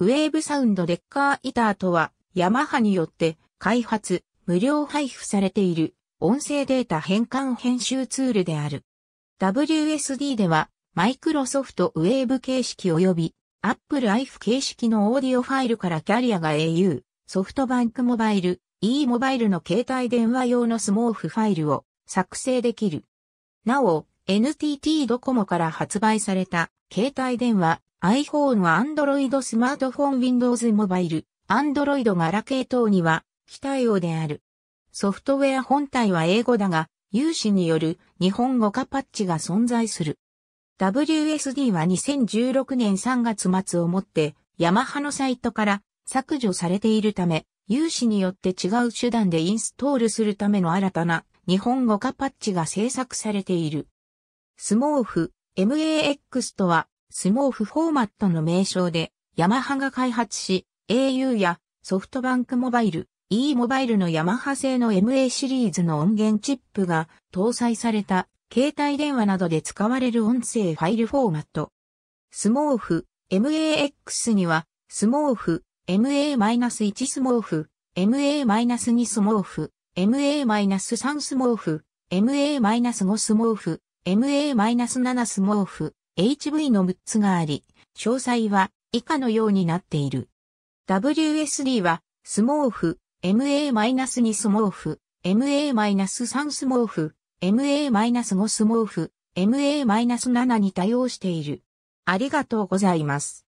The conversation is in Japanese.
ウェーブサウンドレッカーイターとは、ヤマハによって開発、無料配布されている音声データ変換編集ツールである。WSD では、マイクロソフトウェーブ形式及び Apple iPhone 形式のオーディオファイルからキャリアが au、ソフトバンクモバイル、e モバイルの携帯電話用のスモーフファイルを作成できる。なお、NTT ドコモから発売された携帯電話、iPhone Android スマートフォン Windows モバイル、Android ガラ系等には非対応である。ソフトウェア本体は英語だが、有志による日本語化パッチが存在する。WSD は2016年3月末をもってヤマハのサイトから削除されているため、有志によって違う手段でインストールするための新たな日本語化パッチが制作されている。スモーフ、MAX とは、スモーフフォーマットの名称で、ヤマハが開発し、au やソフトバンクモバイル、e モバイルのヤマハ製の MA シリーズの音源チップが搭載された携帯電話などで使われる音声ファイルフォーマット。スモーフ、MAX には、スモーフ、MA-1 スモーフ、MA-2 スモーフ、MA-3 スモーフ、MA-5 スモーフ、MA-7 スモーフ HV の6つがあり、詳細は以下のようになっている。WSD は、スモーフ、MA-2 スモーフ、MA-3 スモーフ、MA-5 スモーフ、MA-7 に対応している。ありがとうございます。